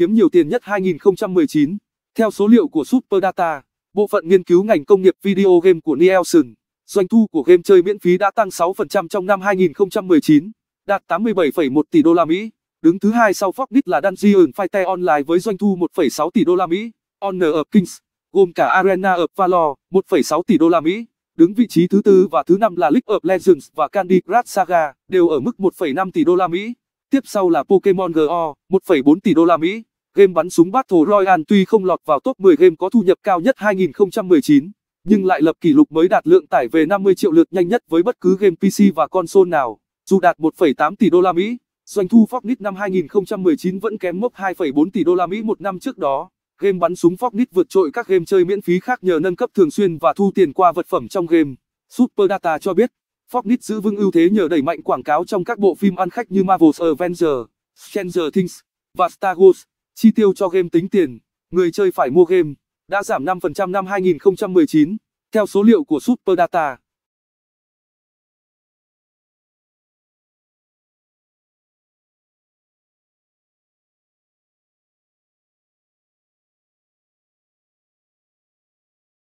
kiếm nhiều tiền nhất 2019. Theo số liệu của Superdata, bộ phận nghiên cứu ngành công nghiệp video game của Nielsen, doanh thu của game chơi miễn phí đã tăng 6% trong năm 2019, đạt 87,1 tỷ đô la Mỹ, đứng thứ hai sau Fortnite là Dungeon Fighter Online với doanh thu 1,6 tỷ đô la Mỹ, Honor of Kings, gồm cả Arena of Valor, 1,6 tỷ đô la Mỹ, đứng vị trí thứ tư và thứ năm là League of Legends và Candy Crush Saga, đều ở mức 1,5 tỷ đô la Mỹ. Tiếp sau là Pokemon Go, 1,4 tỷ đô la Mỹ. Game bắn súng Battle Royale tuy không lọt vào top 10 game có thu nhập cao nhất 2019, nhưng lại lập kỷ lục mới đạt lượng tải về 50 triệu lượt nhanh nhất với bất cứ game PC và console nào. Dù đạt 1,8 tỷ đô la Mỹ, doanh thu Fortnite năm 2019 vẫn kém mốc 2,4 tỷ đô la Mỹ một năm trước đó. Game bắn súng Fortnite vượt trội các game chơi miễn phí khác nhờ nâng cấp thường xuyên và thu tiền qua vật phẩm trong game. Superdata cho biết, Fortnite giữ vững ưu thế nhờ đẩy mạnh quảng cáo trong các bộ phim ăn khách như Marvel's Avengers, Stranger Things và Star Wars. Chi tiêu cho game tính tiền, người chơi phải mua game, đã giảm 5% năm 2019, theo số liệu của Superdata.